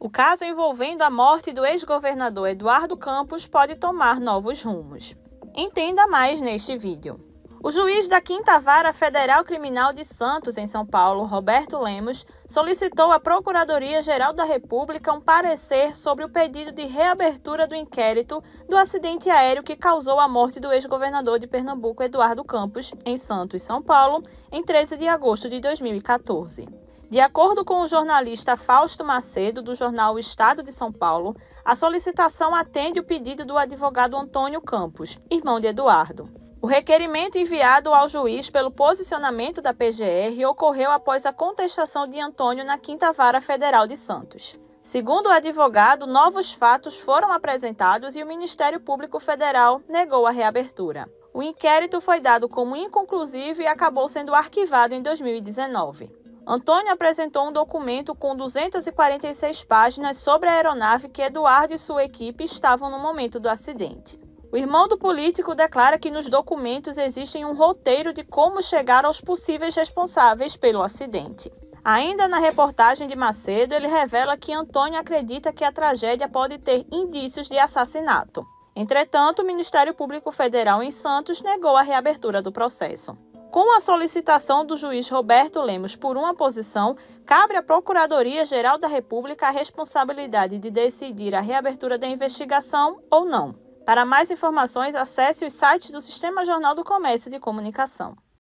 O caso envolvendo a morte do ex-governador Eduardo Campos pode tomar novos rumos. Entenda mais neste vídeo. O juiz da Quinta Vara Federal Criminal de Santos, em São Paulo, Roberto Lemos, solicitou à Procuradoria-Geral da República um parecer sobre o pedido de reabertura do inquérito do acidente aéreo que causou a morte do ex-governador de Pernambuco, Eduardo Campos, em Santos, São Paulo, em 13 de agosto de 2014. De acordo com o jornalista Fausto Macedo, do jornal o Estado de São Paulo, a solicitação atende o pedido do advogado Antônio Campos, irmão de Eduardo. O requerimento enviado ao juiz pelo posicionamento da PGR ocorreu após a contestação de Antônio na Quinta Vara Federal de Santos. Segundo o advogado, novos fatos foram apresentados e o Ministério Público Federal negou a reabertura. O inquérito foi dado como inconclusivo e acabou sendo arquivado em 2019. Antônio apresentou um documento com 246 páginas sobre a aeronave que Eduardo e sua equipe estavam no momento do acidente. O irmão do político declara que nos documentos existe um roteiro de como chegar aos possíveis responsáveis pelo acidente. Ainda na reportagem de Macedo, ele revela que Antônio acredita que a tragédia pode ter indícios de assassinato. Entretanto, o Ministério Público Federal em Santos negou a reabertura do processo. Com a solicitação do juiz Roberto Lemos por uma posição, cabe à Procuradoria-Geral da República a responsabilidade de decidir a reabertura da investigação ou não. Para mais informações, acesse os sites do Sistema Jornal do Comércio de Comunicação.